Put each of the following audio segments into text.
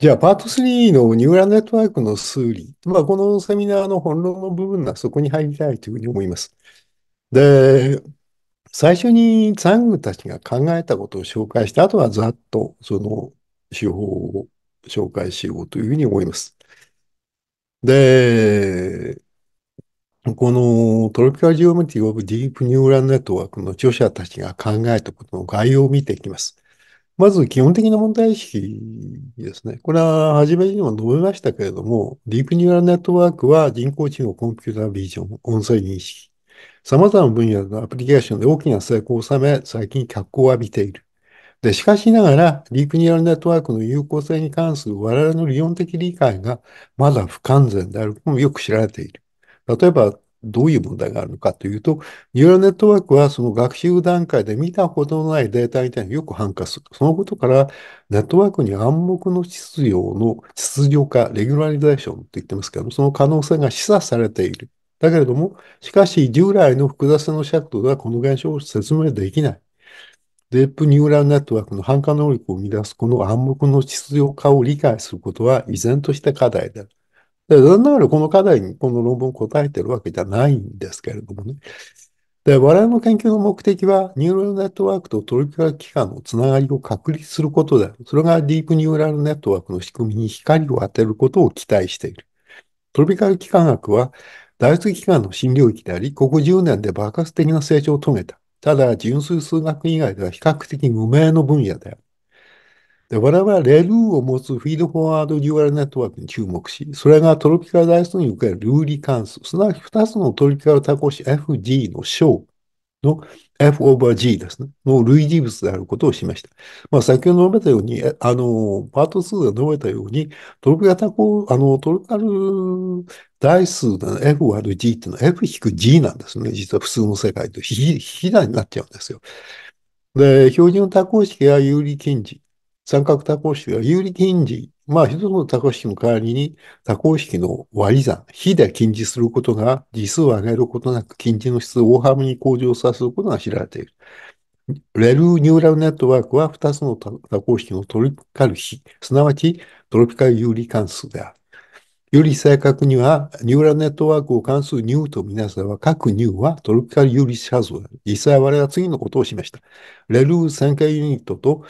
じゃあ、パート3のニューラルネットワークの数理。まあ、このセミナーの本論の部分がそこに入りたいというふうに思います。で、最初にザングたちが考えたことを紹介して、あとはざっとその手法を紹介しようというふうに思います。で、このトロピカルジオメティオブディープニューラルネットワークの著者たちが考えたことの概要を見ていきます。まず基本的な問題意識ですね。これは初めにも述べましたけれども、ディープニューラルネットワークは人工知能、コンピュータービジョン、音声認識。様々な分野のアプリケーションで大きな成功を収め、最近脚光を浴びている。で、しかしながら、ディープニューラルネットワークの有効性に関する我々の理論的理解がまだ不完全であることもよく知られている。例えば、どういう問題があるのかというと、ニューラルネットワークはその学習段階で見たことのないデータに対してよく反化する。そのことから、ネットワークに暗黙の秩序の秩序化、レギュラリゼーションって言ってますけど、その可能性が示唆されている。だけれども、しかし従来の複雑性の尺度ではこの現象を説明できない。デープニューラルネットワークの反化能力を生み出すこの暗黙の秩序化を理解することは依然として課題である。で、残念ながらこの課題にこの論文を答えてるわけじゃないんですけれどもね。で、我々の研究の目的は、ニューラルネットワークとトリガル機関のつながりを確立することである。それがディープニューラルネットワークの仕組みに光を当てることを期待している。トリカル機関学は、大数機関の新領域であり、ここ10年で爆発的な成長を遂げた。ただ、純粋数学以外では比較的無名の分野である。で我々はレルーを持つフィードフォワードデュアルネットワークに注目し、それがトロピカルダイスにおけるルーリ関数、すなわち2つのトロピカル多シ詞 FG の小の F over G ですね、の類似物であることを示した。まあ、先ほど述べたように、あの、パート2が述べたように、トロピカルコ、項、あの、トロピカルイ数の F 割る G っていうのは F 引く G なんですね。実は普通の世界とひ、ひだになっちゃうんですよ。で、標準多項式や有利近似。三角多項式は有利近似。まあ、一つの多項式の代わりに、多項式の割り算、比で近似することが、次数を上げることなく近似の質を大幅に向上させることが知られている。レルニューラルネットワークは2つの多項式のトロピカル比、すなわちトロピカル有利関数である。より正確には、ニューラルネットワークを関数ニューとみなせば、各ニューはトロピカル有利者像である。実際我々は次のことをしました。レル線形ユニットと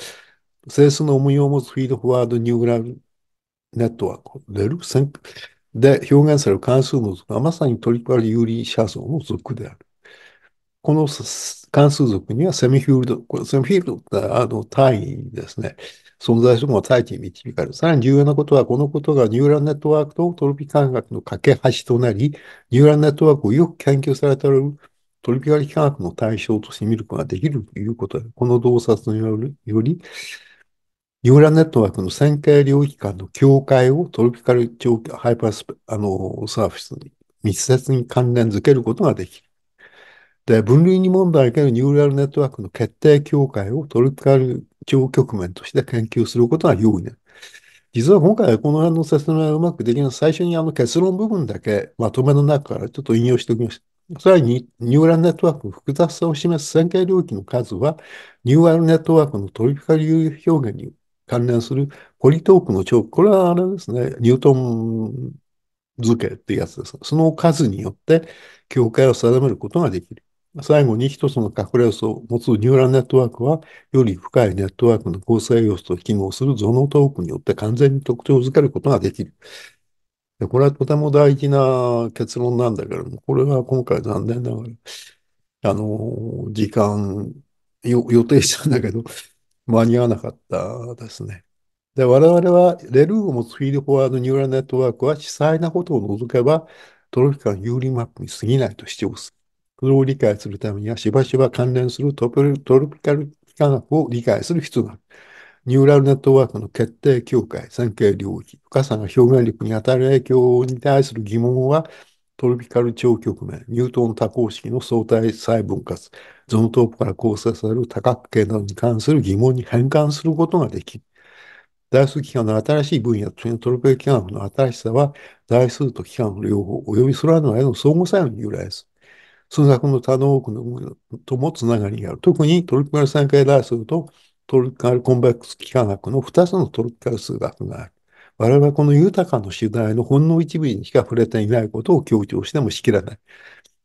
性質の重みを持つフィードフォワードニューグラルネットワークでるで表現される関数の属はまさにトリプル有利者層の属である。この関数属にはセミフィールド、これセミフィールドってあの単位ですね。存在するものは大地に導かれる。さらに重要なことは、このことがニューラルネットワークとトロピ感覚の架け橋となり、ニューラルネットワークをよく研究されておるトリピカル科学の対象として見ることができるということで、この洞察によよりニューラルネットワークの線形領域間の境界をトロピカルハイパースあのサーフィスに密接に関連づけることができる。で、分類に問題を受けるニューラルネットワークの決定境界をトロピカル長局面として研究することが容易な、る。実は今回はこの辺の説明はうまくできない。最初にあの結論部分だけまとめの中からちょっと引用しておきました。さらに、ニューラルネットワークの複雑さを示す線形領域の数は、ニューラルネットワークのトロピカル表現に関連するポリトークのチョーク、これはあれですね、ニュートン図形ってやつです。その数によって境界を定めることができる。最後に一つの隠れ要素を持つニューラルネットワークは、より深いネットワークの構成要素と記号するゾノトークによって完全に特徴づけることができる。これはとても大事な結論なんだけれども、これは今回残念ながら、あの、時間、予定したんだけど、間に合わなかったですね。で、我々は、レルーを持つフィールフォワードニューラルネットワークは、地裁なことを除けば、トロピカの有利マップに過ぎないと主張する。それを理解するためには、しばしば関連するトロピカル科学を理解する必要がある。ニューラルネットワークの決定境界、線形領域、深さが表現力に与える影響に対する疑問は、トロピカル超局面、ニュートン多項式の相対細分割、ゾノトープから構成される多角形などに関する疑問に変換することができる。代数機関の新しい分野、トロピカル機関学の新しさは、代数と機関の両方、及びそれらの間の相互作用に由来する。数学の多の多くのともつながりがある。特にトロピカル三回代数とトロピカルコンバックス幾何学の2つのトロピカル数学がある。我々はこの豊かな主題のほんの一部にしか触れていないことを強調してもしきれない。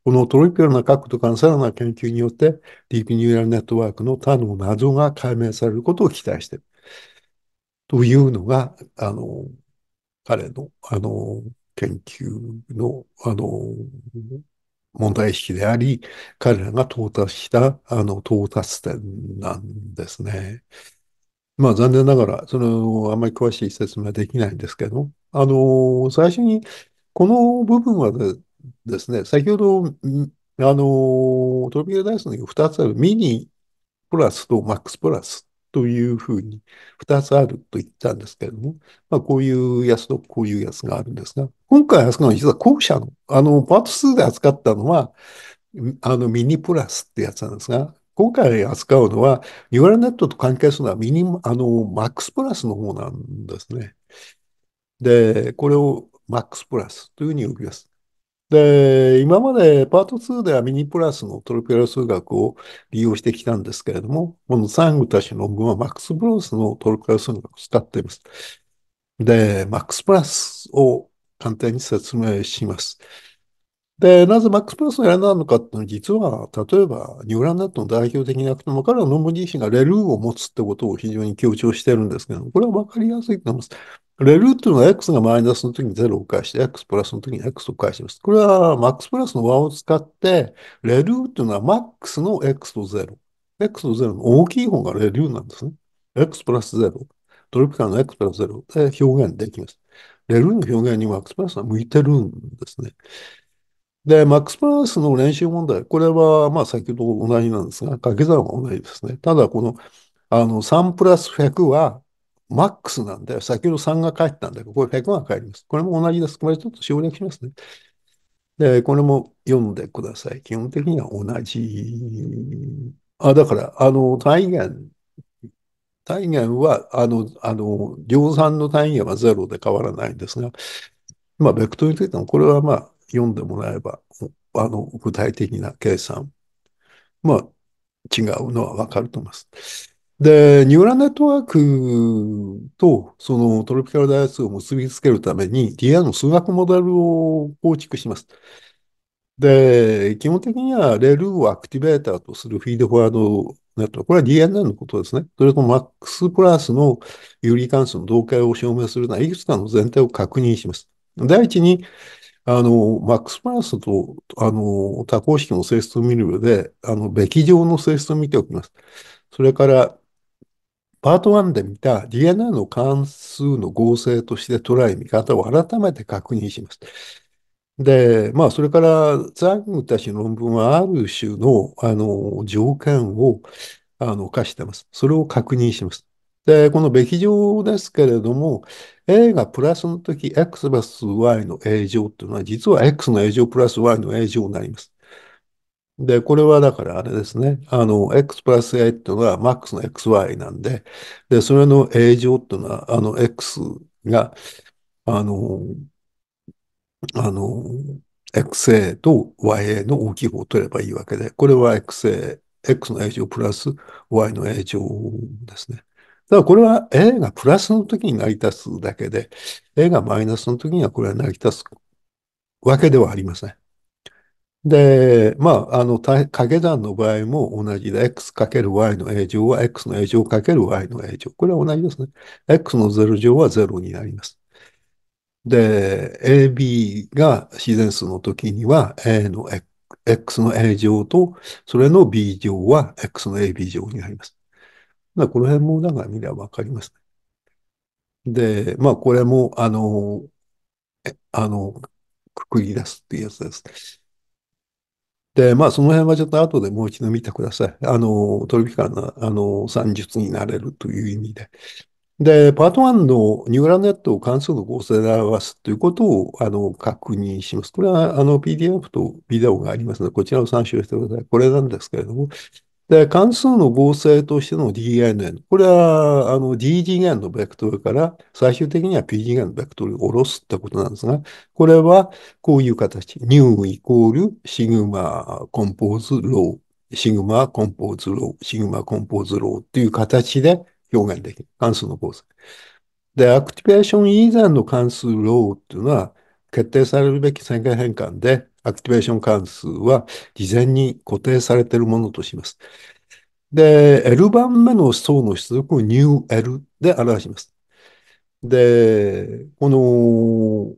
このトロピカルな角度からさらな研究によって、ディープニューラルネットワークの他の謎が解明されることを期待している。というのが、あの、彼の、あの、研究の、あの、問題意識であり、彼らが到達した、あの、到達点なんですね。まあ残念ながら、その、あまり詳しい説明はできないんですけど、あの、最初に、この部分はですね、先ほど、あの、トロピカルダイスの2つあるミニプラスとマックスプラスというふうに2つあると言ったんですけれども、まあ、こういうやつとこういうやつがあるんですが、今回扱うのは実は後者の、あの、パート2で扱ったのは、あの、ミニプラスってやつなんですが、今回扱うのは、ニューラルネットと関係するのはミニ、あの、マックスプラスの方なんですね。で、これをマックスプラスというふうに呼びます。で、今までパート2ではミニプラスのトロピカル数学を利用してきたんですけれども、このサングたちの論文はマックスプラスのトロピカル数学を使っています。で、マックスプラスを簡単に説明します。で、なぜマックス・プラスを選んだのかっていうのは、実は、例えば、ニューランダットの代表的なアも、彼はノンボディー氏がレルーを持つってことを非常に強調してるんですけど、これは分かりやすいと思います。レルーっていうのは X がマイナスの時に0を返して、X プラスの時に X を返します。これは、マックスプラスの和を使って、レルーっていうのはマックスの X と0。X と0の大きい方がレルーなんですね。X プラス0。トリプカルの X プラス0で表現できます。レルーの表現にマックスプラスは向いてるんですね。で、マックス・プランスの練習問題、これは、まあ、先ほど同じなんですが、掛け算は同じですね。ただ、この、あの、3プラス100は、マックスなんで、先ほど3が返ったんだけど、これ100が返ります。これも同じです。これちょっと省略しますね。で、これも読んでください。基本的には同じ。あ、だから、あの、単元、単元は、あの、あの、量産の単元はゼロで変わらないんですが、まあ、ベクトルについても、これはまあ、読んでもらえば、あの、具体的な計算、まあ、違うのはわかると思います。で、ニューラルネットワークとそのトロピカルダイアスを結びつけるために DI の数学モデルを構築します。で、基本的にはレールをアクティベーターとするフィードフォワードネット、これは DNN のことですね。それとマックスプラスの有利関数の同解を証明するのはいくつかの前提を確認します。第一に、あの、マックス・マラスと、あの、多項式の性質を見る上で、あの、べき上の性質を見ておきます。それから、パート1で見た DNA の関数の合成として捉え見方を改めて確認します。で、まあ、それから、ザングたちの論文はある種の、あの、条件を、あの、課してます。それを確認します。で、このべ乗ですけれども、A がプラスの時、X プラス Y の A 乗っていうのは、実は X の A 乗プラス Y の A 乗になります。で、これはだからあれですね。あの、X プラス A っていうのが MAX の XY なんで、で、それの A 乗っていうのは、あの、X が、あの、あの、XA と YA の大きい方を取ればいいわけで、これは XA、X の A 乗プラス Y の A 乗ですね。だこれは A がプラスの時に成り立つだけで、A がマイナスの時にはこれは成り立つわけではありません。で、まあ、あの、掛け算の場合も同じで、x×y の a 乗は x の a 乗 ×y の a 乗。これは同じですね。x の0乗は0になります。で、ab が自然数の時には、a の x の a 乗と、それの b 乗は x の ab 乗になります。まあ、この辺もなんか見ればわかりますね。で、まあ、これも、あの、あの、くくり出すっていうやつです。で、まあ、その辺はちょっと後でもう一度見てください。あの、トリピカルな、あの、算術になれるという意味で。で、パート1のニューラルネットを関数の合成で表すということをあの確認します。これはあの PDF とビデオがありますので、こちらを参照してください。これなんですけれども、で、関数の合成としての DI N。これは、あの、d 次元のベクトルから、最終的には p 次元のベクトルを下ろすってことなんですが、これは、こういう形。new イコール、シグマ、コンポーズ、ロー。シグマ、コンポーズ、ロー。シグマ、コンポーズ、ローっていう形で表現できる。関数の合成。で、アクティベーション以前の関数ローっていうのは、決定されるべき宣言変換で、アクティベーション関数は事前に固定されているものとします。で、L 番目の層の出力を newL で表します。で、この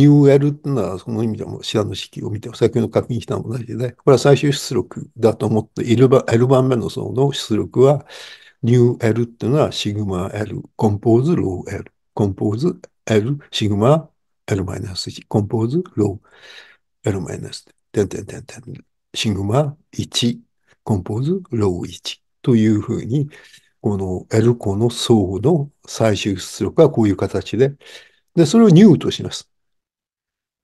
newL っていうのはその意味でもらの式を見て、先ほど確認したのも同じで、これは最終出力だと思って、L 番目の層の出力は newL っていうのはシグマ L、コンポーズロー L、コンポーズ L、シグマ L マイナス1、コンポーズ、ロー、L マイナス、点点点点、シグマ1、コンポーズ、ロー1というふうに、この L 個の層の最終出力はこういう形で、で、それをニューとします。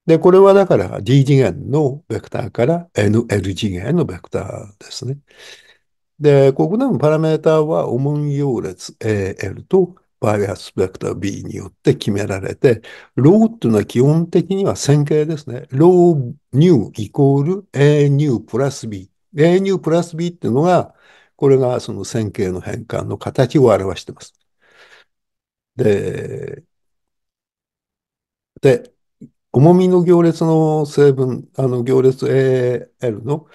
で、これはだから D 次元のベクターから NL 次元のベクターですね。で、ここでもパラメータはオムン行列 AL とバイアスベクター B によって決められて、ローっていうのは基本的には線形ですね。ローニューイコール A ニュープラス B。A ニュープラス B っていうのが、これがその線形の変換の形を表してます。で、で、重みの行列の成分、あの行列 AL の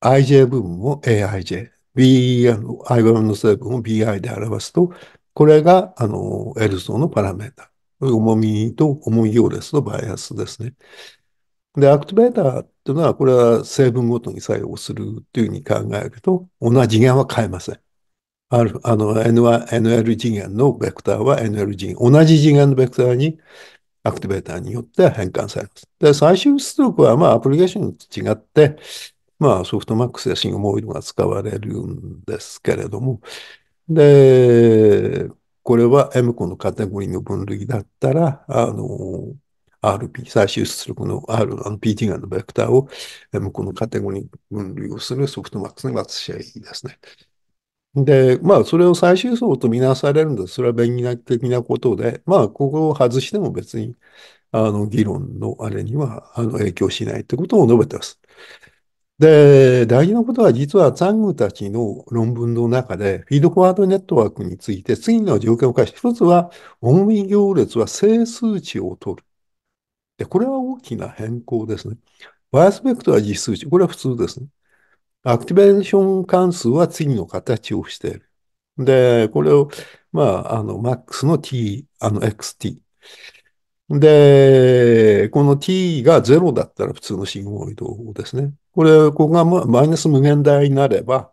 IJ 部分を AIJ、B、I1 の成分を BI で表すと、これが、あの、エルソーのパラメータ。重みと、重い行列のバイアスですね。で、アクティベーターっていうのは、これは成分ごとに作用するっていうふうに考えると、同じ次元は変えません。ある、あの、N は NL 次元のベクターは NL 次元。同じ次元のベクターにアクティベーターによって変換されます。で、最終出力は、まあ、アプリケーションと違って、まあ、ソフトマックスやシングモードが使われるんですけれども、で、これは M 子のカテゴリーの分類だったら、あの、RP、最終出力の R、PT ンのベクターを M 子のカテゴリー分類をするソフトマックスに渡しゃいいですね。で、まあ、それを最終層とみなされるんです。それは便宜な的なことで、まあ、ここを外しても別に、あの、議論のあれには、あの、影響しないってことを述べてます。で、大事なことは実はザングたちの論文の中で、フィードフォワードネットワークについて次の条件を課し、一つは、重み行列は整数値を取る。で、これは大きな変更ですね。バイアスペクトは実数値。これは普通ですね。アクティベーション関数は次の形をしている。で、これを、まあ、あの、max の t、あの、xt。で、この t が0だったら普通の信号移動ですね。これ、ここがマイナス無限大になれば、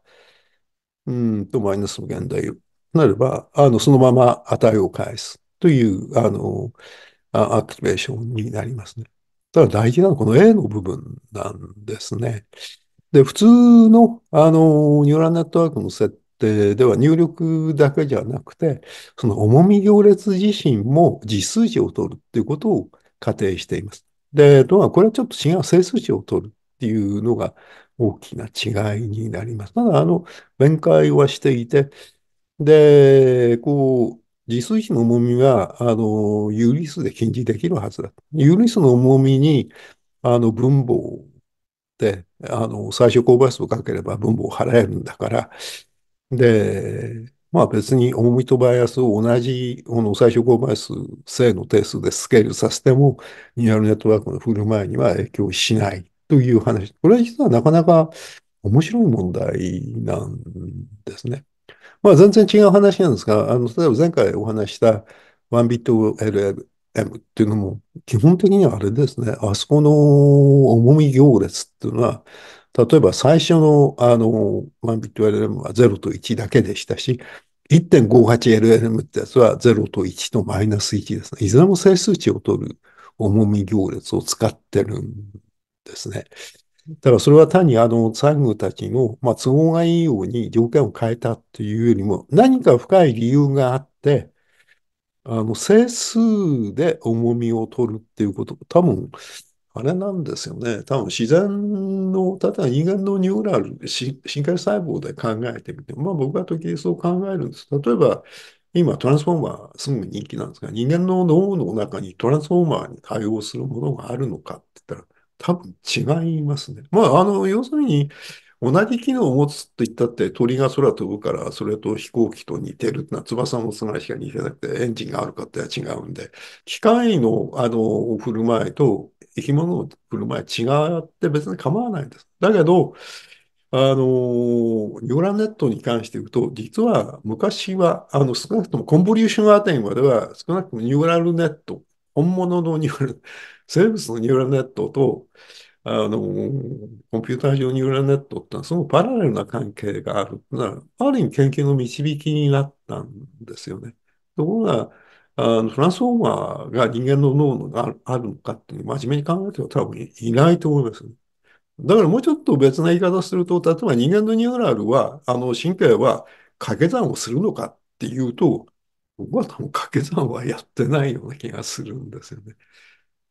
うんと、マイナス無限大になれば、あの、そのまま値を返すという、あの、アクティベーションになりますね。ただ大事なのはこの A の部分なんですね。で、普通の、あの、ニューラルネットワークの設定では入力だけじゃなくて、その重み行列自身も実数値を取るっていうことを仮定しています。で、とは、これはちょっと違う整数値を取るっていうのが大きな違いになります。ただ、あの、面会はしていて、で、こう、自炊費の重みは、あの、有理数で禁じできるはずだ。有理数の重みに、あの、分母で、あの、最初公倍数をかければ分母を払えるんだから、で、まあ別に重みとバイアスを同じ、この最小公倍数正の定数でスケールさせても、ニューラルネットワークの振る舞いには影響しない。という話。これは実はなかなか面白い問題なんですね。まあ、全然違う話なんですが、あの、例えば前回お話した1ビット LLM っていうのも、基本的にはあれですね、あそこの重み行列っていうのは、例えば最初のあの1ビット LLM は0と1だけでしたし、1.58LLM ってやつは0と1とマイナス1ですね。いずれも整数値を取る重み行列を使ってるんですね。だからそれは単にあの産後たちの、まあ、都合がいいように条件を変えたというよりも何か深い理由があってあの整数で重みを取るっていうこと多分あれなんですよね多分自然の例えば人間のニューラル神経細胞で考えてみて、まあ、僕は時々そう考えるんです例えば今トランスフォーマーすご人気なんですが人間の脳の中にトランスフォーマーに対応するものがあるのかって言ったら多分違いますね。まあ、あの、要するに、同じ機能を持つって言ったって鳥が空飛ぶから、それと飛行機と似てるっな、翼を持つぐらいしか似てなくて、エンジンがあるかっては違うんで、機械の、あの、振る舞いと生き物の振る舞い違って別に構わないんです。だけど、あの、ニューラネットに関して言うと、実は昔は、あの、少なくともコンボリューションアテンまでは、少なくともニューラルネット、本物のニューラル、生物のニューラルネットと、あの、コンピューター上ニューラルネットってのは、そのパラレルな関係があるってのは、ある意味研究の導きになったんですよね。ところが、あのトランスフォーマーが人間の脳があるのかっていう真面目に考えては多分いないと思います、ね。だからもうちょっと別な言い方すると、例えば人間のニューラルは、あの神経は掛け算をするのかっていうと、僕は多分掛け算はやってないような気がするんですよね。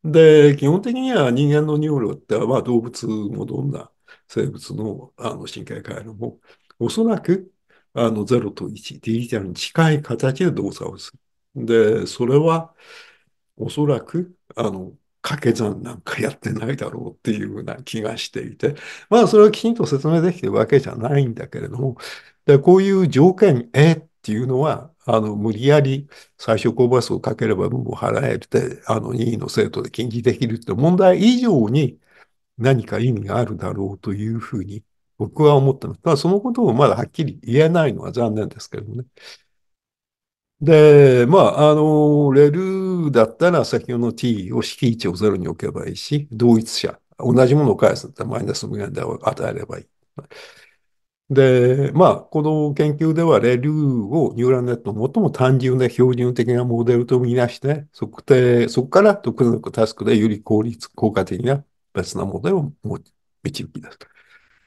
で、基本的には人間のニューロって、まあ、動物もどんな生物のあの神経回路も、おそらくあの0と1、ディジタルに近い形で動作をする。で、それはおそらくあの掛け算なんかやってないだろうっていうような気がしていて、まあそれはきちんと説明できてるわけじゃないんだけれども、でこういう条件 A っっていうのは、あの、無理やり最小公倍数をかければ分を払えて、あの、任意の生徒で禁止できるって問題以上に何か意味があるだろうというふうに僕は思ってます。ただそのことをまだはっきり言えないのは残念ですけどね。で、まあ、あの、レルだったら先ほどの t を式位置を0に置けばいいし、同一者、同じものを返すんだったらマイナス無限大を与えればいい。で、まあ、この研究では、レリューをニューラルネットの最も単純で標準的なモデルと見なして、測定、そこから特定のタスクでより効率、効果的な別なモデルを導き出す。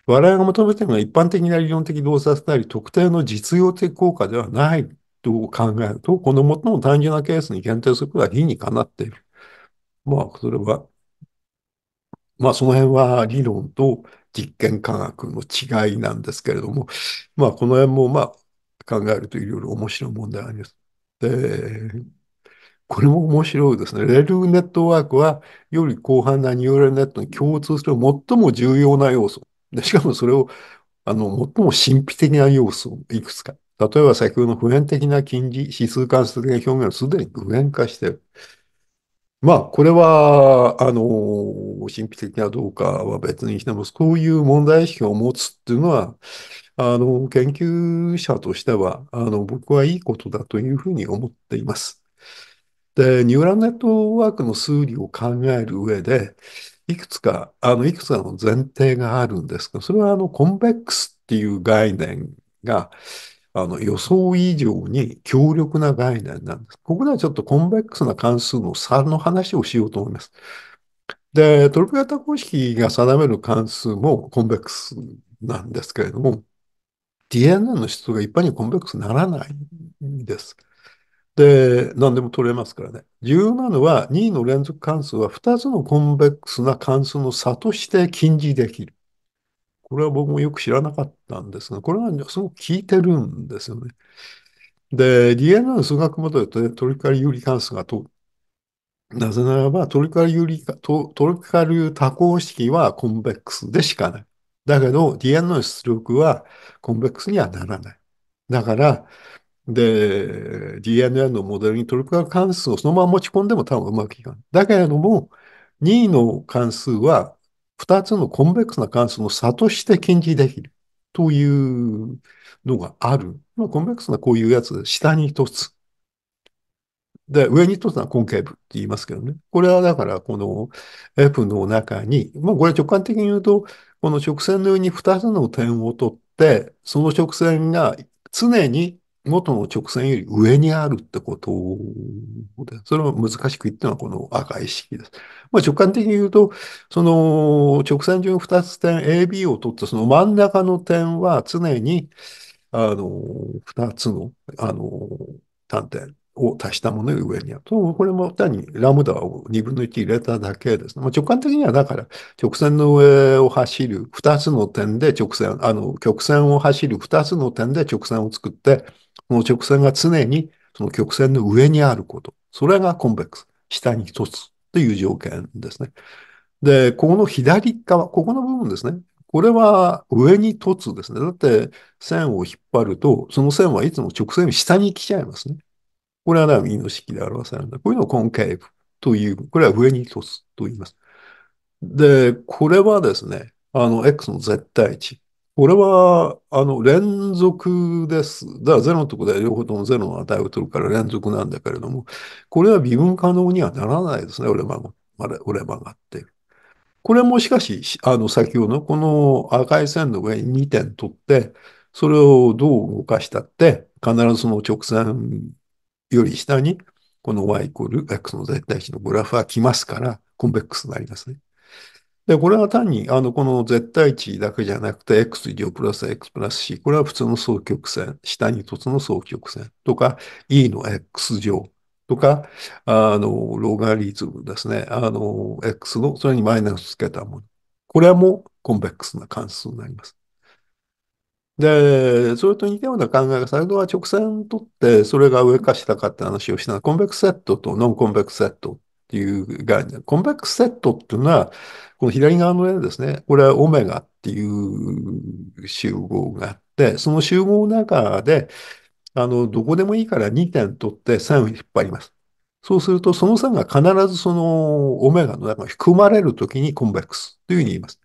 我々が求めているのは一般的な理論的洞察なり、特定の実用的効果ではないと考えると、この最も単純なケースに限定することは理にかなっている。まあ、それは、まあ、その辺は理論と実験科学の違いなんですけれども、まあ、この辺も、まあ、考えるといろいろ面白い問題があります。で、これも面白いですね。レールネットワークは、より広範なニューラルネットに共通する最も重要な要素。でしかもそれを、あの、最も神秘的な要素をいくつか。例えば先ほどの普遍的な近似指数関数的な表現はすでに具現化している。まあ、これは、あの、神秘的などうかは別にしても、こういう問題意識を持つっていうのは、あの、研究者としては、あの、僕はいいことだというふうに思っています。で、ニューラルネットワークの数理を考える上で、いくつか、あの、いくつかの前提があるんですが、それはあの、コンベックスっていう概念が、あの予想以上に強力な概念なんです。ここではちょっとコンベックスな関数の差の話をしようと思います。で、トルプ型公式が定める関数もコンベックスなんですけれども、DNA の質が一般にコンベックスならないんです。で、何でも取れますからね。重要なのは2位の連続関数は2つのコンベックスな関数の差として禁じできる。これは僕もよく知らなかったんですが、これはすごく効いてるんですよね。で、DNA の数学モデルとトリカル有利関数がと、なぜならばトリカル有利、ト、トリカル多項式はコンベックスでしかない。だけど DNA の出力はコンベックスにはならない。だから、で、DNA のモデルにトリカル関数をそのまま持ち込んでも多分うまくいかない。だけれども、2位の関数は二つのコンベックスな関数の差として検知できるというのがある。まあ、コンベックスなこういうやつ、下に一つ。で、上に一つは根ー部って言いますけどね。これはだから、この F の中に、まあこれ直感的に言うと、この直線の上に二つの点を取って、その直線が常に元の直線より上にあるってことで、それを難しく言ってのはこの赤い式です。まあ、直感的に言うと、その直線上の2つ点 AB を取ったその真ん中の点は常に、あの、2つの、あの、単点を足したものより上にある。と、これも単にラムダを2分の1入れただけですまあ、直感的にはだから直線の上を走る2つの点で直線、あの、曲線を走る2つの点で直線を作って、その直線が常にその曲線の上にあること。それがコンベックス。下に一つという条件ですね。で、ここの左側、ここの部分ですね。これは上に凸ですね。だって線を引っ張ると、その線はいつも直線下に来ちゃいますね。これはね、意の式で表されるんで、こういうのをコンケーブという、これは上に凸と言います。で、これはですね、あの、x の絶対値。これは、あの、連続です。だからゼロのとこで両方ともゼロの値を取るから連続なんだけれども、これは微分可能にはならないですね、俺は、俺はがって。これもしかし、あの、先ほどのこの赤い線の上に2点取って、それをどう動かしたって、必ずその直線より下に、この y イコール x の絶対値のグラフは来ますから、コンベックスになりますね。で、これは単に、あの、この絶対値だけじゃなくて、x 乗プラス x プラス c、これは普通の双曲線、下に凸の双曲線とか、e の x 乗とか、あの、ロガリズムですね。あの、x の、それにマイナスつけたもの。これはもうコンベックスな関数になります。で、それと似たような考えが、先ほどは直線取って、それが上か下かって話をした、コンベックスセットとノンコンベックスセットっていう概念。コンベックスセットっていうのは、この左側の絵ですね、これはオメガっていう集合があって、その集合の中で、あの、どこでもいいから2点取って3を引っ張ります。そうすると、その3が必ずそのオメガの中に含まれるときにコンベックスというふうに言います。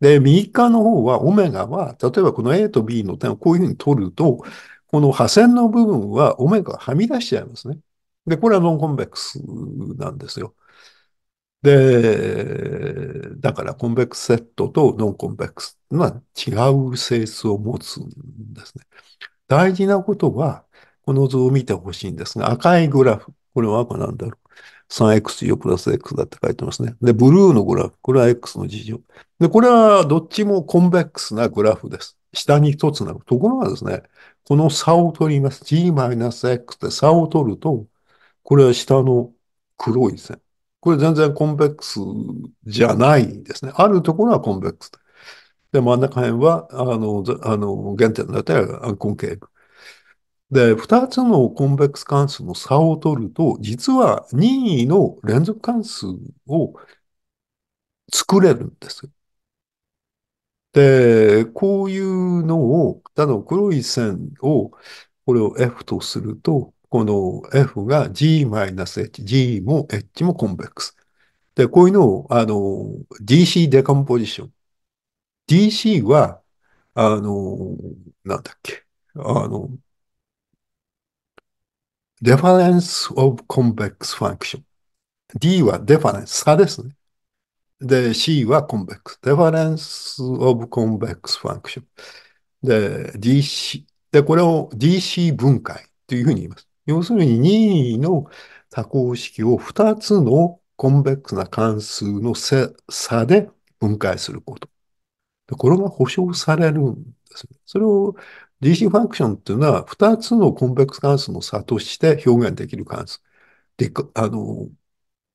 で、右側の方は、オメガは、例えばこの A と B の点をこういうふうに取ると、この破線の部分はオメガがはみ出しちゃいますね。で、これはノンコンベックスなんですよ。で、だからコンベックスセットとノンコンベックスのは違う性質を持つんですね。大事なことは、この図を見てほしいんですが、赤いグラフ。これは赤なんだろう。3x4 プラス x だって書いてますね。で、ブルーのグラフ。これは x の事情。で、これはどっちもコンベックスなグラフです。下に一つなる。ところがですね、この差を取ります。g-x で差を取ると、これは下の黒い線。これ全然コンベックスじゃないですね。あるところはコンベックス。で、真ん中辺は、あの、あの原点だったらコンケーブ。で、二つのコンベックス関数の差を取ると、実は任意の連続関数を作れるんです。で、こういうのを、ただの黒い線を、これを F とすると、この F が G-H、G も H もコンベックス。で、こういうのを、あの、DC デカンポジション。DC は、あの、なんだっけ、あの、デファレンス・オブ・コンベックス・ファンクション。D はデファレンス、差ですね。で、C はコンベックス。デファレンス・オブ・コンベックス・ファンクション。で、DC。で、これを DC 分解というふうに言います。要するに任意の多項式を2つのコンベックスな関数の差で分解すること。これが保証されるんですね。それを DC ファンクションっていうのは2つのコンベックス関数の差として表現できる関数。あの、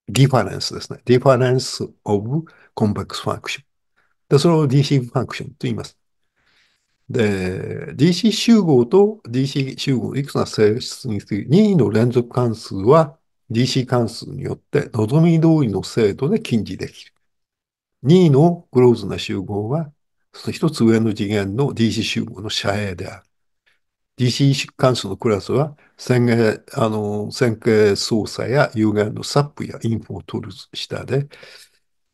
ディファレンスですね。ディファレンスオブコンベックスファンクション。それを DC ファンクションと言います。で、DC 集合と DC 集合いくつか性質について、任意の連続関数は DC 関数によって望み通りの精度で近似できる。任意のクローズな集合は、その一つ上の次元の DC 集合の射影である。DC 関数のクラスは線形、あの、線形操作や有限のサップやインフォを取る下で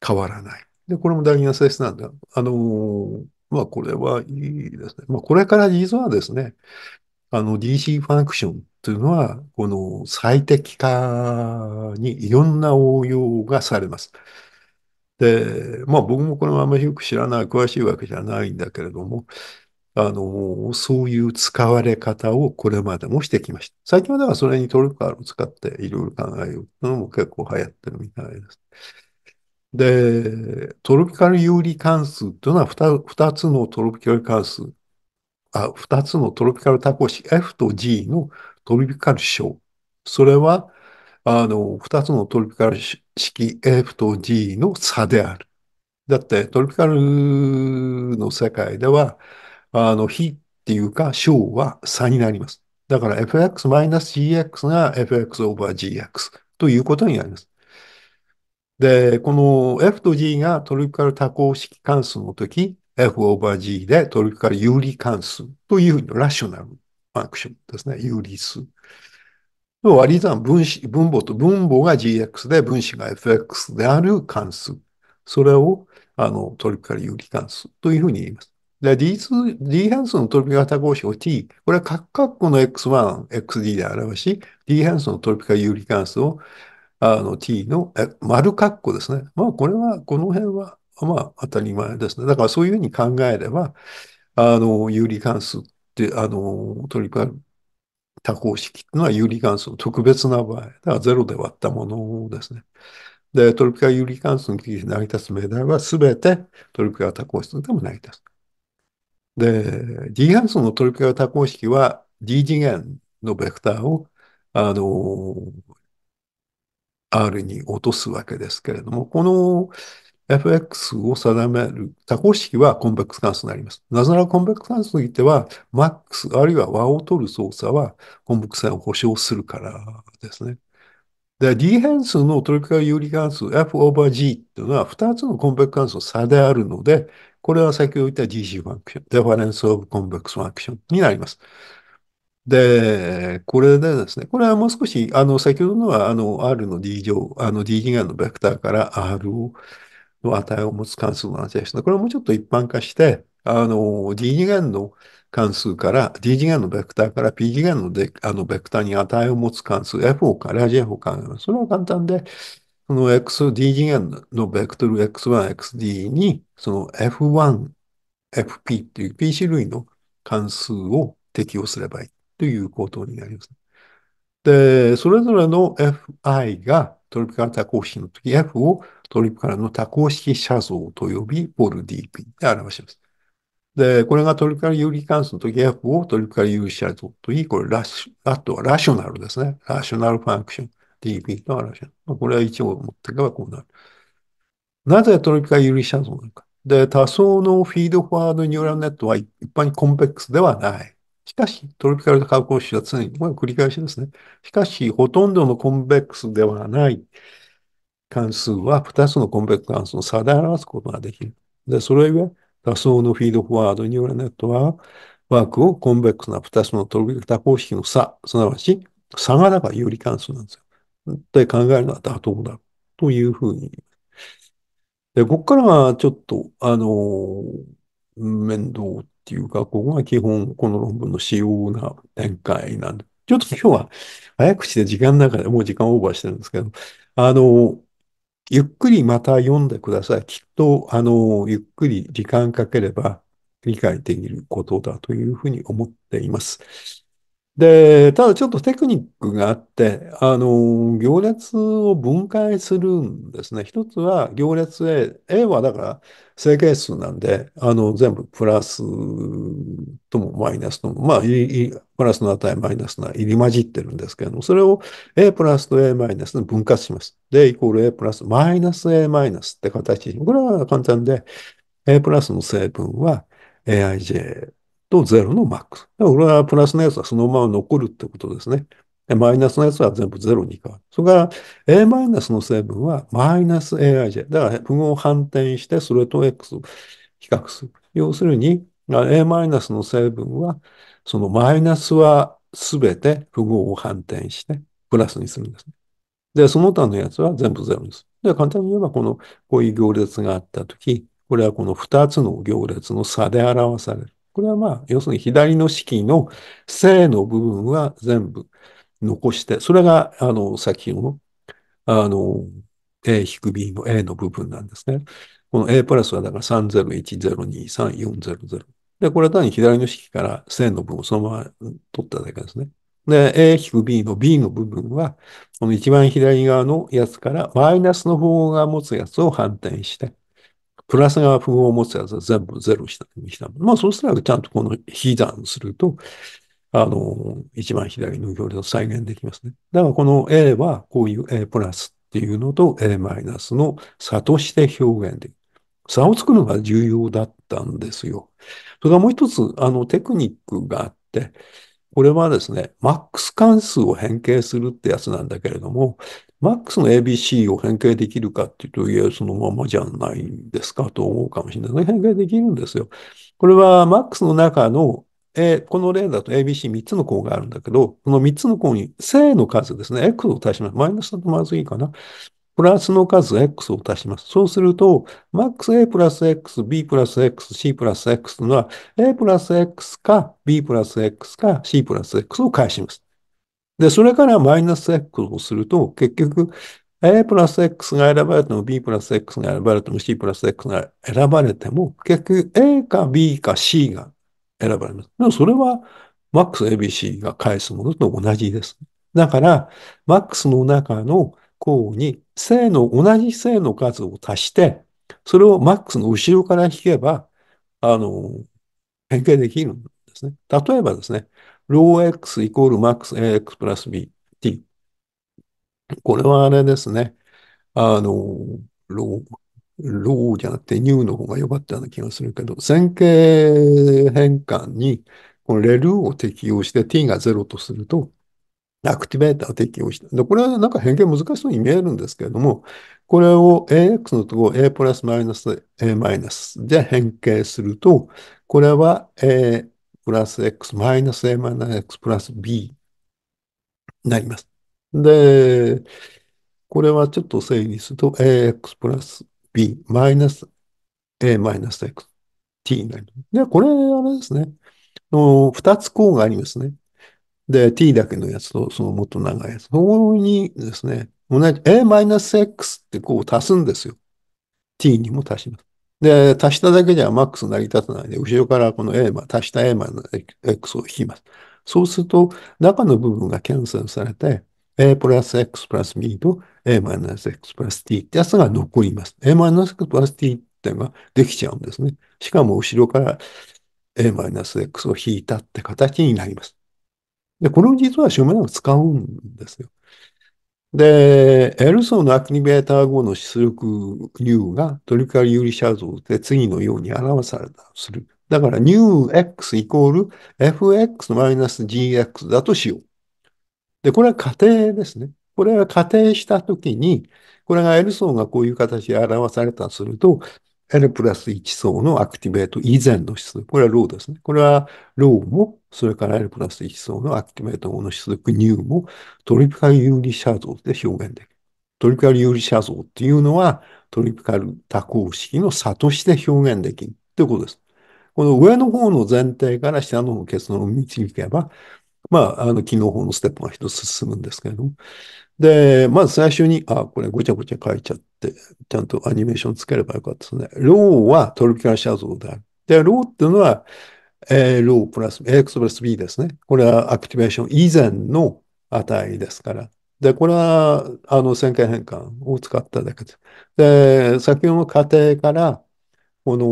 変わらない。で、これも大事な性質なんだ。あの、まあ、これはいいですね。まあ、これから実はですね、あの DC ファンクションというのは、この最適化にいろんな応用がされます。で、まあ僕もこれはあまりよく知らない、詳しいわけじゃないんだけれども、あの、そういう使われ方をこれまでもしてきました。最近はだからそれにトルカーを使っていろいろ考えるのも結構流行ってるみたいです。で、トロピカル有利関数というのは 2, 2つのトロピカル関数、あ、2つのトロピカル多項式 F と G のトロピカル小。それは、あの、2つのトロピカル式 F と G の差である。だって、トロピカルの世界では、あの、比っていうか、小は差になります。だから fx-gx が fx over gx ということになります。で、この F と G がトロピカル多項式関数のとき、F オーバー G でトロピカル有理関数というふうにラッショナルファンクションですね。有理数。割り算分子、分母と分母が GX で分子が FX である関数。それをあのトロピカル有理関数というふうに言います。で、D, 2 D 変数のトロピカル多項式を T、これは各括弧の X1、XD で表し、D 変数のトロピカル有理関数をあの t の丸括弧ですね。まあ、これは、この辺は、まあ、当たり前ですね。だから、そういうふうに考えれば、あの、有理関数って、あの、トリプル多項式っていうのは有理関数の特別な場合。だからゼロで割ったものですね。で、トリプル有理関数について成り立つ命題は全てトリプル多項式でも成り立つ。で、D 関数のトリプル多項式は D 次元のベクターを、あの、R に落とすわけですけれども、この FX を定める多項式はコンベックス関数になります。なぜならコンベックス関数においては、マックスあるいは和を取る操作はコンベックス線を保証するからですね。で、D 変数のトリプカル有利関数 F over G っていうのは2つのコンベックス関数の差であるので、これは先ほど言った DG ファンクション、デファレンスオブコンベックスファンクションになります。で、これでですね、これはもう少し、あの、先ほどのは、あの、R の D 乗、あの、D 次元のベクターから R を、の値を持つ関数の話ですね。これもうちょっと一般化して、あの、D 次元の関数から、D 次元のベクターから P 次元ので、あの、ベクターに値を持つ関数、F をか、ラジ F を考えます。それは簡単で、その X、D 次元のベクトル X1、XD に、その F1、FP っていう PC 類の関数を適用すればいい。ということになります。で、それぞれの fi がトリプカル多項式の時 f をトリプカルの多項式写像と呼び、ボール dp で表します。で、これがトリプカル有理関数の時 f をトリプカル有理写像といい、これラッシュ、あとはラショナルですね。ラショナルファンクション dp と表します。これは一応持っていけばこうなる。なぜトリプカル有理写像なのか。で、多層のフィードフォワードニューラルネットは一般にコンベックスではない。しかし、トロピカルカブコンは常に、繰り返しですね。しかし、ほとんどのコンベックスではない関数は、2つのコンベックス関数を差で表すことができる。で、それは、多層のフィードフォワードニューラネットは、ワークをコンベックスな2つのトロピカル多項式の差、すなわち、差がだから有利関数なんですよ。って考えるのは妥当だ。というふうに。で、ここからはちょっと、あの、面倒っていうか、ここが基本、この論文の主要な展開なんで、ちょっと今日は早口で時間の中でもう時間オーバーしてるんですけど、あの、ゆっくりまた読んでください。きっと、あの、ゆっくり時間かければ理解できることだというふうに思っています。で、ただちょっとテクニックがあって、あの、行列を分解するんですね。一つは行列 A。A はだから整形数なんで、あの、全部プラスともマイナスとも、まあ、プラスの値マイナスの入り混じってるんですけれども、それを A プラスと A マイナスで分割します。で、イコール A プラスマイナス A マイナスって形。これは簡単で、A プラスの成分は AIJ と0のマックス。俺はプラスのやつはそのまま残るってことですね。マイナスのやつは全部0に変わる。それから A マイナスの成分はマイナス AIJ。だから符号を反転してそれと X を比較する。要するに A マイナスの成分はそのマイナスはすべて符号を反転してプラスにするんですね。で、その他のやつは全部0です。で、簡単に言えばこのこういう行列があったとき、これはこの2つの行列の差で表される。これはまあ、要するに左の式の正の部分は全部残して、それが、あの、先の、あの、A-B の A の部分なんですね。この A プラスはだから30102340。で、これは単に左の式から正の部分をそのまま取っただけですね。で、A-B の B の部分は、この一番左側のやつからマイナスの方が持つやつを反転して、プラスが符号を持つやつは全部ゼロした。まあ、そうしたらちゃんとこの被弾すると、あの、一番左の行列を再現できますね。だからこの A はこういう A プラスっていうのと A マイナスの差として表現できる。差を作るのが重要だったんですよ。それからもう一つ、あの、テクニックがあって、これはですね、MAX 関数を変形するってやつなんだけれども、MAX の ABC を変形できるかっていうと、いえ、そのままじゃないんですかと思うかもしれない。変形できるんですよ。これは MAX の中の、えこの例だと ABC3 つの項があるんだけど、この3つの項に正の数ですね、X を足します。マイナスだとまずいかな。プラスの数 x を足します。そうすると、maxa プラス x、b プラス x、c プラス x というのは、a プラス x か b プラス x か c プラス x を返します。で、それからマイナス x をすると、結局、a プラス x が選ばれても b プラス x が選ばれても c プラス x が選ばれても、結局 a か b か c が選ばれます。でもそれは max abc が返すものと同じです。だから、max の中の項に正の、同じ正の数を足して、それをマックスの後ろから引けば、あの、変形できるんですね。例えばですね、ロー x イコールマックス ax プラス bt。これはあれですね。あの、ロー、ローじゃなくてニューの方が良かったような気がするけど、線形変換にこのレルーを適用して t が0とすると、アクティベーターを適用した。で、これはなんか変形難しそうに見えるんですけれども、これを AX のところ A プラスマイナス A マイナスで変形すると、これは A プラス X マイナス A マイナス X プラス B になります。で、これはちょっと整理すると AX プラス B マイナス A マイナス X T になります。で、これあれですね。2二つ項がありますね。で、t だけのやつと、そのもっと長いやつ。そこにですね、同じ a-x ってこう足すんですよ。t にも足します。で、足しただけじゃックス成り立たないで、後ろからこの a ま、足した a x を引きます。そうすると、中の部分がキャンセルされて、a プラス x プラス b と a マイナス x プラス t ってやつが残ります。a マイナス x プラス t ってのができちゃうんですね。しかも後ろから a マイナス x を引いたって形になります。で、これを実は証明を使うんですよ。で、エルソンのアクティベーター後の出力 U がトリカル有利写像で次のように表されたする。だから newx イコール fx-gx だとしよう。で、これは仮定ですね。これは仮定したときに、これがエルソンがこういう形で表されたとすると、N プラス1層のアクティベート以前の出力。これはローですね。これはローも、それから N プラス1層のアクティベート後の出力、ニューもトリピカル有利者像で表現できる。トリピカル有利者像っていうのはトリピカル多項式の差として表現できるということです。この上の方の前提から下の方の結論を導けば、まあ、あの、機能法のステップが一つ進むんですけれども。で、まず最初に、あ、これごちゃごちゃ書いちゃって、ちゃんとアニメーションつければよかったですね。ローはトルピカルシャドウである。で、ローっていうのは、えロープラス、AX プラス B ですね。これはアクティベーション以前の値ですから。で、これは、あの、旋回変換を使っただけでで、先ほどの過程から、この、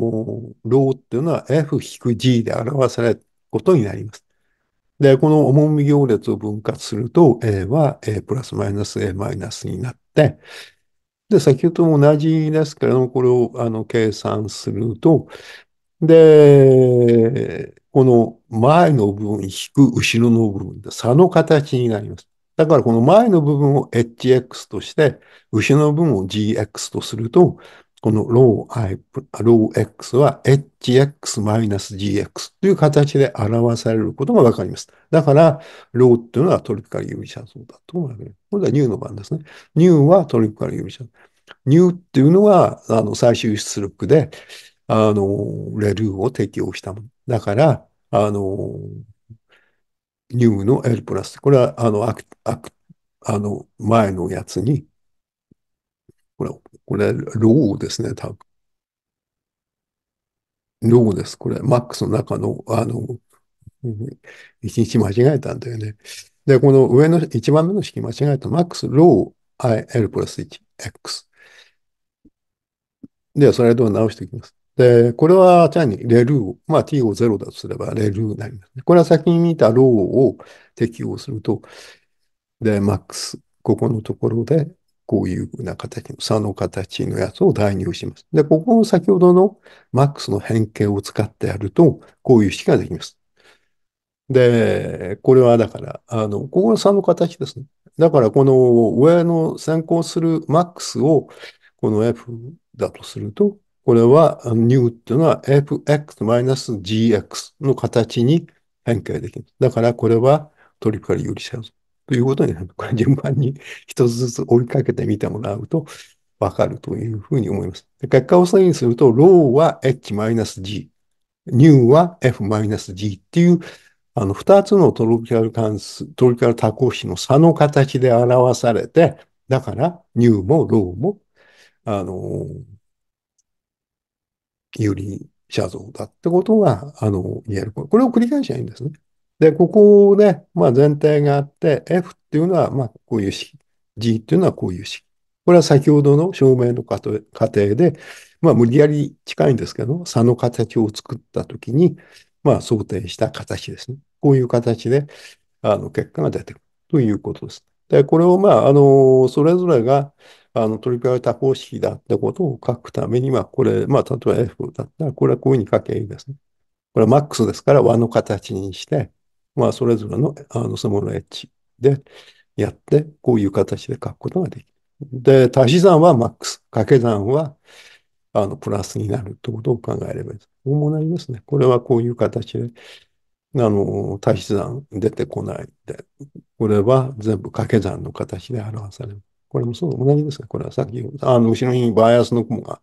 ローっていうのは F-G で表されることになります。で、この重み行列を分割すると、A は A プラスマイナス A マイナスになって、で、先ほどと同じですけれども、これをあの計算すると、で、この前の部分引く後ろの部分で差の形になります。だからこの前の部分を hx として、後ろの部分を gx とすると、このロー i、ロー x は hx-gx という形で表されることがわかります。だから、ローっていうのはトリックカル指者像だと思わです。これはニューの番ですね。ニューはトリックカル指者。ニューっていうのは、あの、最終出力で、あの、レルーを適用したもの。だから、あの、ニューの L プラス。これは、あの、あの、前のやつにこれ、これ、ローですね、多分。ローです。これ、マックスの中の、あの、一日間違えたんだよね。で、この上の一番目の式間違えた。マックス、ロー、IL プラス 1x。で、それイを直していきます。で、これは単にレルー、まあ t を0だとすればレルーになります。これは先に見たローを適用すると、で、マックス、ここのところで、こういうふうな形の、差の形のやつを代入します。で、ここを先ほどのマックスの変形を使ってやると、こういう式ができます。で、これはだから、あの、ここの差の形ですね。だから、この上の先行するマックスを、この F だとすると、これは、new っていうのは fx-gx の形に変形できます。だから、これはトリプル有理性。ということになる。これ順番に一つずつ追いかけてみてもらうとわかるというふうに思います。で結果を左右すると、ローは H-G、ニューは F-G っていう、あの、二つのトロピカル関数、トロピカル多項式の差の形で表されて、だから、ニューもローも、あの、有利者像だってことが、あの、言える。これを繰り返しゃいいんですね。で、ここをね、まあ、前提があって、F っていうのは、まあ、こういう式。G っていうのはこういう式。これは先ほどの証明の過程で、まあ、無理やり近いんですけど、差の形を作ったときに、まあ、想定した形ですね。こういう形で、あの、結果が出てくるということです。で、これを、まあ、あの、それぞれが、あの、取り替えた方式だってことを書くためには、これ、まあ、例えば F だったら、これはこういうふうに書けばいいですね。これは MAX ですから、和の形にして、まあ、それぞれの、あの、そのエッジでやって、こういう形で書くことができる。で、足し算はマックス、掛け算は、あの、プラスになるってことを考えればいいです。これも同じですね。これはこういう形で、あの、足し算出てこないで、これは全部掛け算の形で表される。これもそう、同じですね。これはさっき、あの、後ろにバイアスの雲が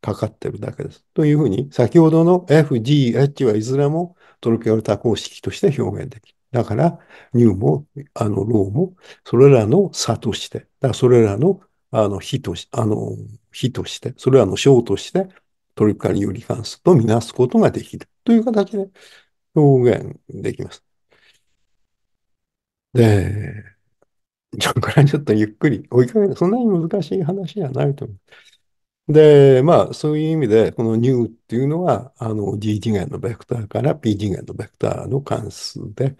かかってるだけです。というふうに、先ほどの F、G、H はいずれも届けらルた公式として表現できる。だから、ニューも、あの、ローも、それらの差として、だからそれらの、あの、非とし、あの、非として、それらの章として、トリプカリ有理関数とみなすことができるという形で表現できます。で、じゃこれはちょっとゆっくり追いかける。そんなに難しい話じゃないと思う。で、まあ、そういう意味で、この new っていうのは、あの、d 次元のベクターから p 次元のベクターの関数で、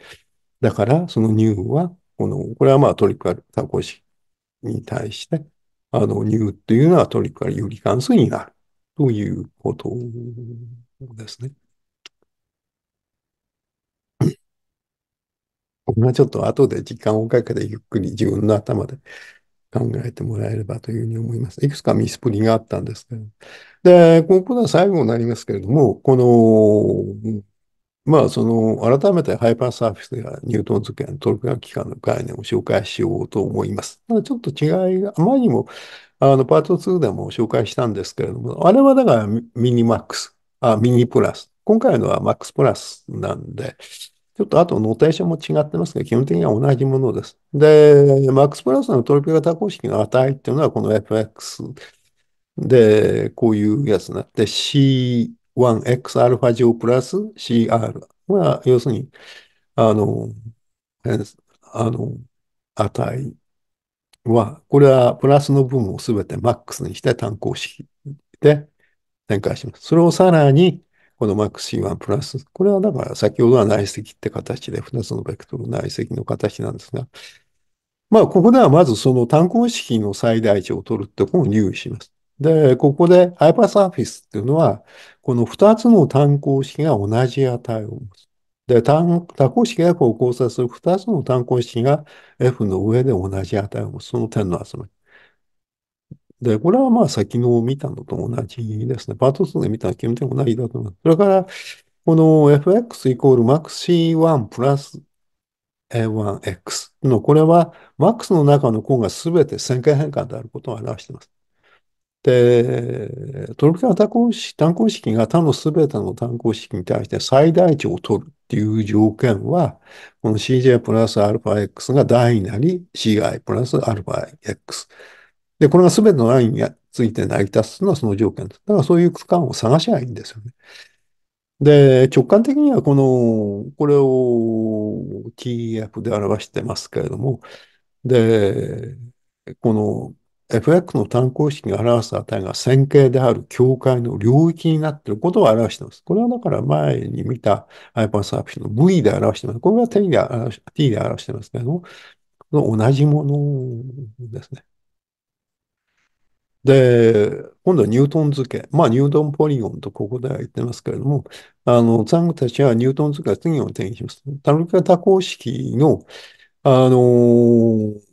だから、その new は、この、これはまあ、トリカル多項式に対して、あの、new っていうのはトリカル有理関数になるということですね。僕はちょっと後で時間をかけてゆっくり自分の頭で考えてもらえればというふうに思います。いくつかミスプリがあったんですけど。で、ここは最後になりますけれども、この、まあ、その、改めてハイパーサーフィスやニュートン図形トルク学機関の概念を紹介しようと思います。ただちょっと違いが、前にも、あの、パート2でも紹介したんですけれども、あれはだからミニマックス、あ、ミニプラス。今回のはマックスプラスなんで、ちょっとあとノーテーションも違ってますが、基本的には同じものです。で、マックス・プラスのトリプル型公式の値っていうのはこの FX で、こういうやつね。で、C1Xα 乗プラス CR は、要するに、あの、あの、値は、これはプラスの部分をすべてマックスにして単公式で展開します。それをさらにこの MaxC1 プラス。これはだから先ほどは内積って形で、2つのベクトル内積の形なんですが、まあ、ここではまずその単項式の最大値を取るってことを入意します。で、ここでハイパーサーフィスっていうのは、この2つの単項式が同じ値を持つ。で、単項式 F を交差する2つの単項式が F の上で同じ値を持つ。その点の集まり。で、これはまあ先の見たのと同じですね。パート2で見たのは基本的同じだと思います。それから、この fx イコール maxc1 プラス a1x の、これは max の中の項が全て線形変換であることを表しています。で、トルク型項式単項式が他の全ての単項式に対して最大値を取るっていう条件は、この cj プラス αx が大なり ci プラス αx。で、これが全てのラインについて成り立つのはその条件です。だからそういう区間を探しゃいいんですよね。で、直感的にはこの、これを TF で表してますけれども、で、この FX の単項式が表す値が線形である境界の領域になっていることを表しています。これはだから前に見たアイパーサービスの V で表しています。これは T で表してますけれども、同じものですね。で、今度はニュートン図形。まあ、ニュートンポリゴンとここでは言ってますけれども、あの、ザングたちはニュートン図形次を定義します。タルカ多項式の、あのー、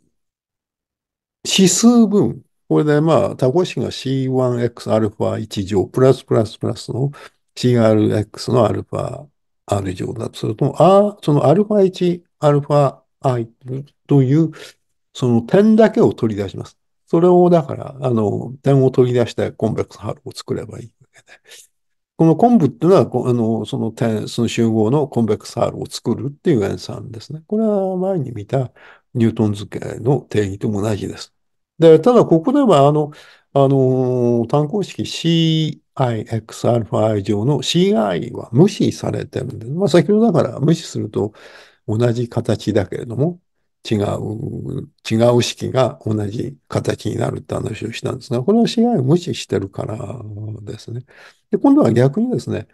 指数分。これで、まあ、多項式が C1xα1 乗、プラスプラスプラスの CRX の αR 乗だとすると、あその α1、αi という、その点だけを取り出します。それをだから、あの、点を取り出してコンベックスハルを作ればいいわけで。この昆布っていうのは、あのその点、その集合のコンベックスハルを作るっていう塩酸ですね。これは前に見たニュートン図形の定義と同じです。で、ただここでは、あの、あの、単項式 CIXαi 上の CI は無視されてるんでまあ先ほどだから無視すると同じ形だけれども、違う、違う式が同じ形になるって話をしたんですが、これは試合を無視してるからですね。で、今度は逆にですね、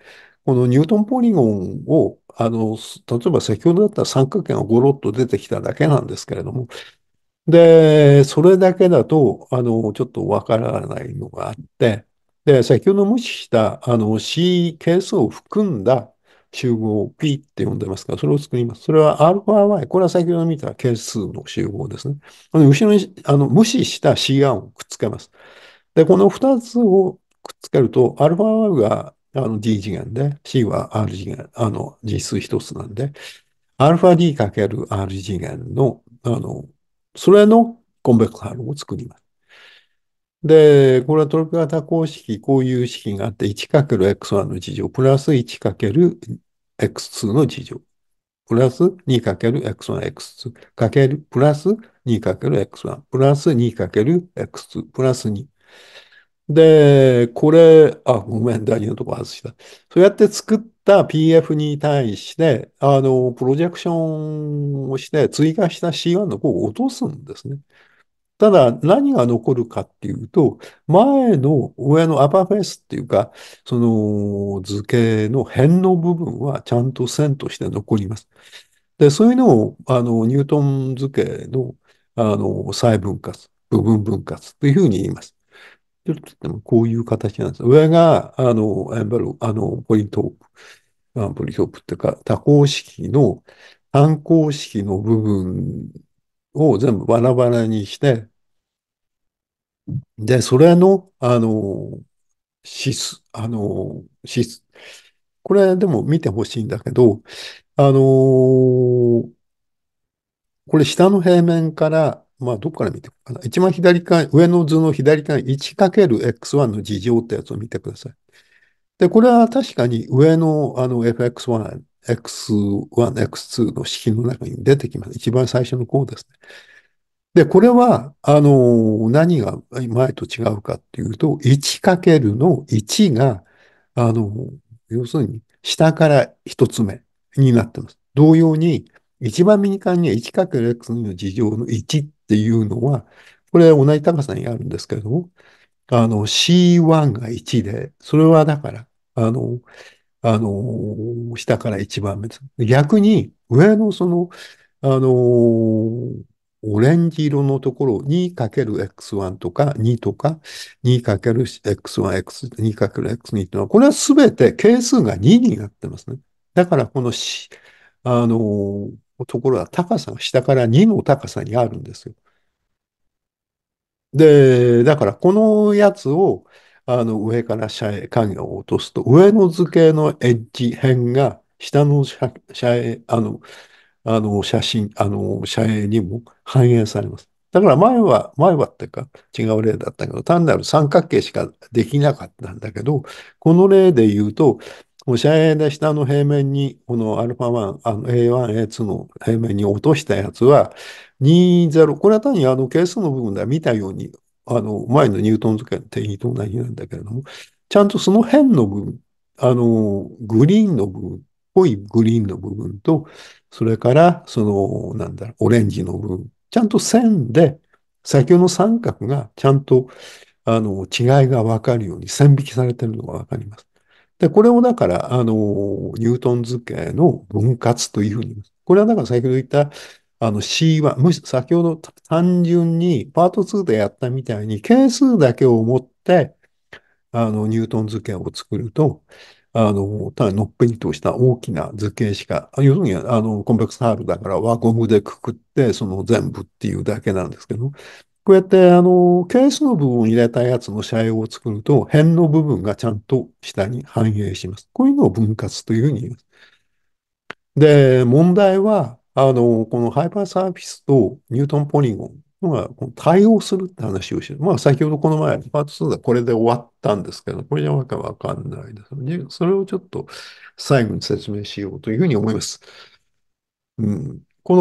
このニュートンポリゴンを、あの、例えば先ほどだったら三角形がゴロッと出てきただけなんですけれども、で、それだけだと、あの、ちょっとわからないのがあって、で、先ほど無視した、あの、C 係数を含んだ集合を P って呼んでますから、それを作ります。それは αy。これは先ほど見た係数の集合ですね。後ろにあの無視した C 案をくっつけます。で、この2つをくっつけると、αy があの D 次元で、C は R 次元、あの実数1つなんで、αd×R 次元の、あの、それのコンベクハルを作ります。で、これはトルク型公式、こういう式があって、1る x 1の事乗、プラス1る x 2の事乗、プラス2る x 1 x2、かける、プラス2る x 1プラス2る x 2プラス2。で、これ、あ、ごめん、ダ事のとこ外した。そうやって作った PF に対して、あの、プロジェクションをして追加した C1 の項を落とすんですね。ただ、何が残るかっていうと、前の親のアパフェスっていうか、その図形の辺の部分はちゃんと線として残ります。で、そういうのを、あの、ニュートン図形の、あの、細分割、部分分割というふうに言います。ちょっとも、こういう形なんです。上が、あの、エンバル、あの、ポリトープ、ポリトープっていうか、多項式の単項式の部分を全部バラバラにして、で、それの、あの、シス、あの、シス、これでも見てほしいんだけど、あのー、これ下の平面から、まあ、どっから見ていくかな。一番左か、上の図の左ら1かける x 1の事情ってやつを見てください。で、これは確かに上のあの fx1 X1、X2 の式の中に出てきます。一番最初の項ですね。で、これは、あの、何が前と違うかっていうと、1× の1が、あの、要するに、下から1つ目になってます。同様に、一番右側には 1×x の事乗の1っていうのは、これは同じ高さにあるんですけれども、あの、C1 が1で、それはだから、あの、あの、下から1番目です。逆に、上のその、あの、オレンジ色のところ 2×x1 とか2とか 2×x1x、2×x2 というのは、これはすべて係数が2になってますね。だからこのし、あの、ところは高さが下から2の高さにあるんですよ。で、だからこのやつを、あの上から遮影を落とすと、上の図形のエッジ辺が下の遮影、あの、あの写真、あの遮影にも反映されます。だから前は、前はっていうか違う例だったけど、単なる三角形しかできなかったんだけど、この例で言うと、もう遮影で下の平面に、この α1、あの A1、A2 の平面に落としたやつは、20、これは単にあの係数の部分では見たようにあの、前のニュートン図形の定義と同じなんだけれども、ちゃんとその辺の部分、あの、グリーンの部分、濃いグリーンの部分と、それから、その、なんだろう、オレンジの部分、ちゃんと線で、先ほどの三角がちゃんと、あの、違いがわかるように線引きされてるのがわかります。で、これをだから、あの、ニュートン図形の分割というふうにこれはだから先ほど言った、あの C1、むし先ほど単純にパート2でやったみたいに、係数だけを持って、あの、ニュートン図形を作ると、あの、ただのっぺりとした大きな図形しか、要するに、あの、コンベクスハールだから輪ゴムでくくって、その全部っていうだけなんですけど、こうやって、あの、係数の部分を入れたやつの斜陽を作ると、辺の部分がちゃんと下に反映します。こういうのを分割というふうに言います。で、問題は、あの、このハイパーサービスとニュートンポリゴンが対応するって話をしてる。まあ先ほどこの前、パート2がこれで終わったんですけど、これじゃわけわかんないですね。それをちょっと最後に説明しようというふうに思います。うん。こ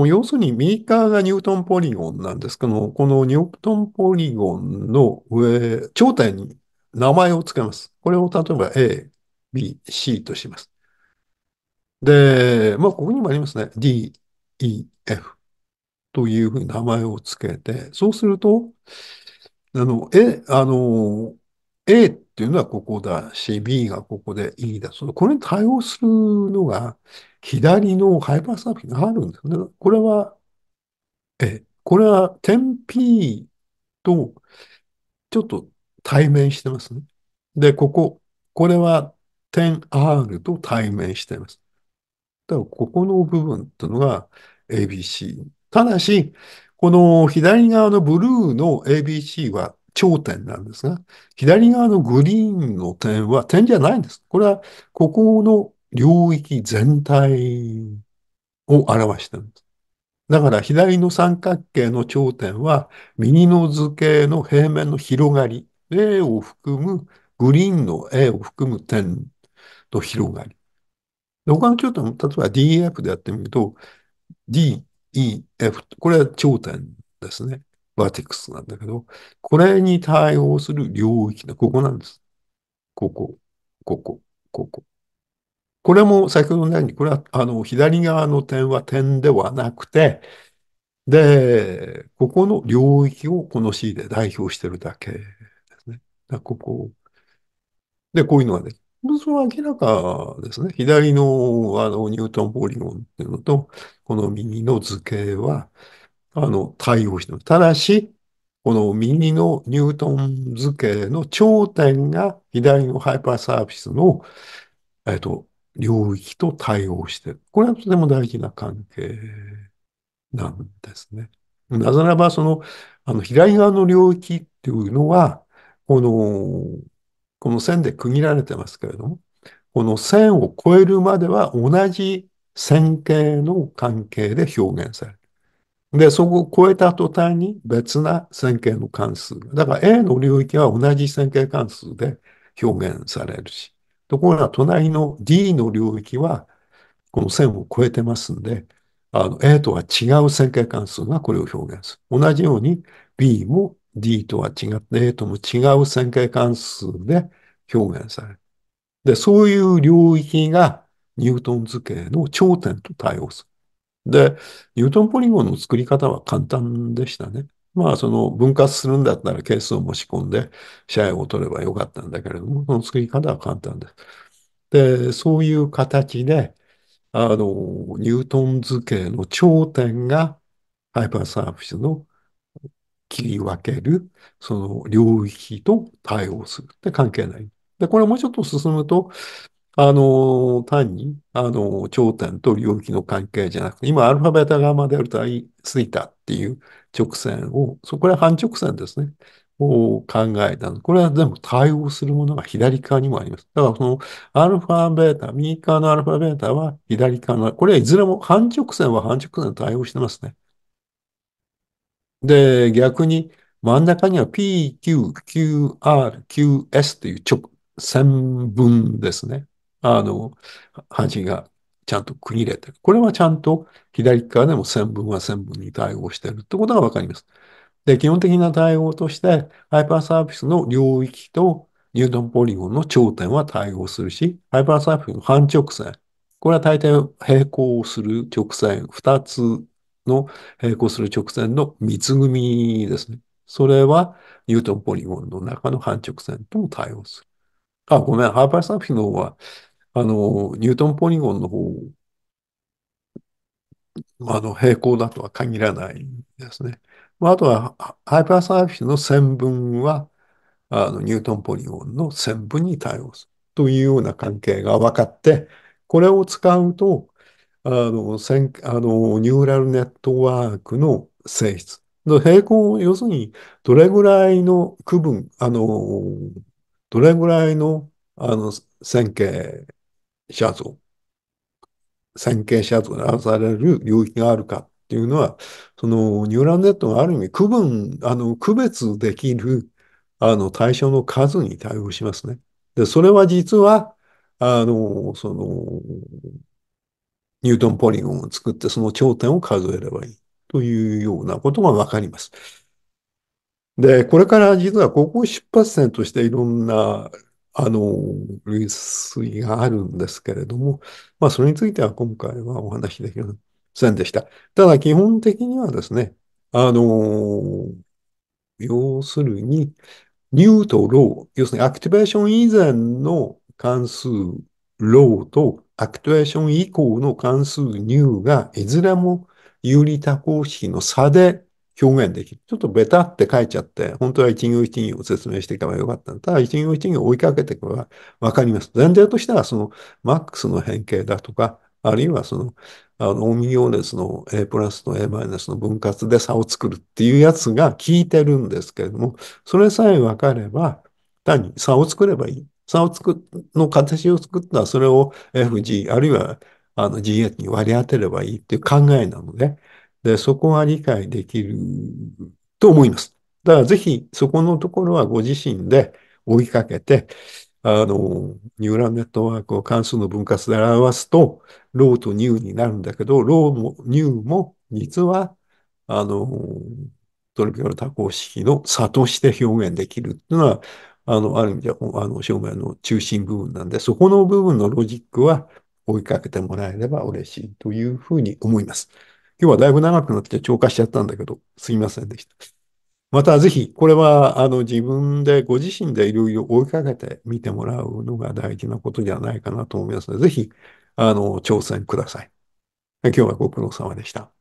の、要するに右側がニュートンポリゴンなんですけども、このニュートンポリゴンの上、頂点に名前を付けます。これを例えば A、B、C とします。で、まあ、ここにもありますね。DEF というふうに名前をつけて、そうすると、あの、え、あの、A っていうのはここだし、B がここで E だ。そのこれに対応するのが、左のハイパーサーフィンがあるんですよね。これは、え、これは点 P とちょっと対面してますね。で、ここ、これは点 R と対面してます。だからここの部分っていうのが ABC。ただし、この左側のブルーの ABC は頂点なんですが、左側のグリーンの点は点じゃないんです。これは、ここの領域全体を表してるんです。だから、左の三角形の頂点は、右の図形の平面の広がり、A を含む、グリーンの A を含む点の広がり。他の頂点も、例えば DEF でやってみると、DEF、これは頂点ですね。バーテックスなんだけど、これに対応する領域のここなんです。ここ、ここ、ここ。これも先ほどのように、これはあの左側の点は点ではなくて、で、ここの領域をこの C で代表してるだけですね。ここ。で、こういうのができる。の図は明らかですね。左のあのニュートンポリゴンっていうのと、この右の図形は、あの、対応してます。ただし、この右のニュートン図形の頂点が左のハイパーサービスの、えっと、領域と対応してる。これはとても大事な関係なんですね。なぜならば、その、あの、左側の領域っていうのは、この、この線で区切られてますけれども、この線を超えるまでは同じ線形の関係で表現される。で、そこを超えた途端に別な線形の関数。だから A の領域は同じ線形関数で表現されるし。ところが隣の D の領域はこの線を超えてますんで、あの A とは違う線形関数がこれを表現する。同じように B も D とは違って A とも違う線形関数で表現される。で、そういう領域がニュートン図形の頂点と対応する。で、ニュートンポリゴンの作り方は簡単でしたね。まあ、その分割するんだったら係数を持ち込んで、社員を取ればよかったんだけれども、その作り方は簡単です。で、そういう形で、あの、ニュートン図形の頂点がハイパーサーフィスの切り分ける、その領域と対応するって関係ない。で、これもうちょっと進むと、あの、単に、あの、頂点と領域の関係じゃなくて、今、アルファベータ側まであると、ついたっていう直線を、そこら半直線ですね、を考えたの。これは全部対応するものが左側にもあります。だから、その、アルファベータ、右側のアルファベータは左側の、これはいずれも半直線は半直線対応してますね。で、逆に真ん中には P、Q、Q、R、Q、S という直線分ですね。あの、端がちゃんと区切れてる。これはちゃんと左側でも線分は線分に対応してるってことがわかります。で、基本的な対応として、ハイパーサービスの領域とニュートンポリゴンの頂点は対応するし、ハイパーサーフィスの半直線。これは大体平行する直線2つの並行する直線の三組ですね。それはニュートンポリゴンの中の半直線とも対応する。あ、ごめん、ハーパーサーフィンの方は、あの、ニュートンポリゴンの方、あの、平行だとは限らないんですね。まあ、あとは、ハイパーサーフィンの線分は、あの、ニュートンポリゴンの線分に対応するというような関係が分かって、これを使うと、あの、ん、あの、ニューラルネットワークの性質。の平行、要するに、どれぐらいの区分、あの、どれぐらいの、あの、線形写像、線形写像で表される領域があるかっていうのは、そのニューラルネットがある意味区分、あの、区別できる、あの、対象の数に対応しますね。で、それは実は、あの、その、ニュートンポリゴンを作ってその頂点を数えればいいというようなことがわかります。で、これから実はここを出発点としていろんなあの、類推があるんですけれども、まあ、それについては今回はお話できませんでした。ただ、基本的にはですね、あの、要するに、ニューとロー、要するにアクティベーション以前の関数ローとアクトエーション以降の関数ニューがいずれも有利多項式の差で表現できる。ちょっとベタって書いちゃって、本当は一行一行を説明していけばよかった。んだ。ただ一行一行を追いかけていけばわかります。前提としては、そのマックスの変形だとか、あるいはその、あの、オミオネスの A プラスと A マイナスの分割で差を作るっていうやつが効いてるんですけれども、それさえわかれば、単に差を作ればいい。差を作の形を作ったら、それを FG、あるいはあの GH に割り当てればいいっていう考えなので、で、そこは理解できると思います。だからぜひ、そこのところはご自身で追いかけて、あの、ニューラルネットワークを関数の分割で表すと、ローとニューになるんだけど、ローもニューも実は、あの、トリュアル多項式の差として表現できるっていうのは、あの、ある意味では、あの、証明の中心部分なんで、そこの部分のロジックは追いかけてもらえれば嬉しいというふうに思います。今日はだいぶ長くなって超過しちゃったんだけど、すいませんでした。またぜひ、これは、あの、自分で、ご自身でいろいろ追いかけて見てもらうのが大事なことではないかなと思いますので、ぜひ、あの、挑戦ください。今日はご苦労様でした。